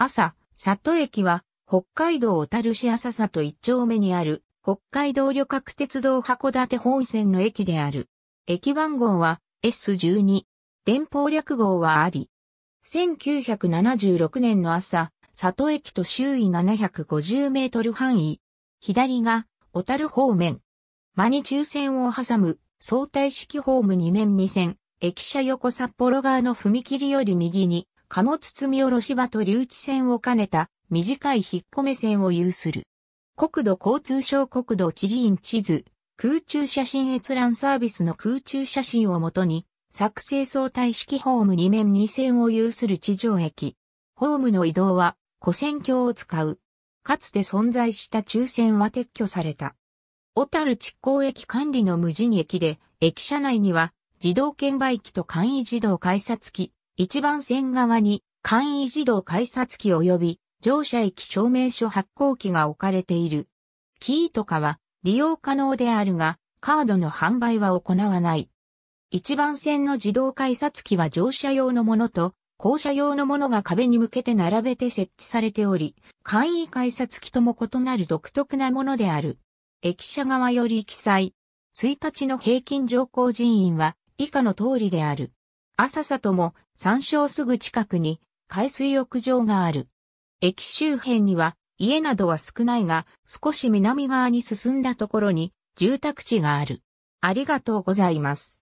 朝、里駅は、北海道小樽市浅里一丁目にある、北海道旅客鉄道函館本線の駅である。駅番号は S12。電報略号はあり。1976年の朝、里駅と周囲750メートル範囲。左が、小樽方面。真に中線を挟む、相対式ホーム2面2線。駅舎横札幌側の踏切より右に、積み下ろし場と留置線を兼ねた短い引っ込め線を有する。国土交通省国土地理院地図、空中写真閲覧サービスの空中写真をもとに、作成相対式ホーム2面2線を有する地上駅。ホームの移動は、古線橋を使う。かつて存在した中線は撤去された。小樽地港駅管理の無人駅で、駅舎内には、自動券売機と簡易自動改札機、1番線側に簡易自動改札機及び乗車駅証明書発行機が置かれている。キーとかは利用可能であるが、カードの販売は行わない。1番線の自動改札機は乗車用のものと、降車用のものが壁に向けて並べて設置されており、簡易改札機とも異なる独特なものである。駅舎側より記載。1日の平均乗降人員は以下の通りである。浅さとも山椒すぐ近くに海水浴場がある。駅周辺には家などは少ないが少し南側に進んだところに住宅地がある。ありがとうございます。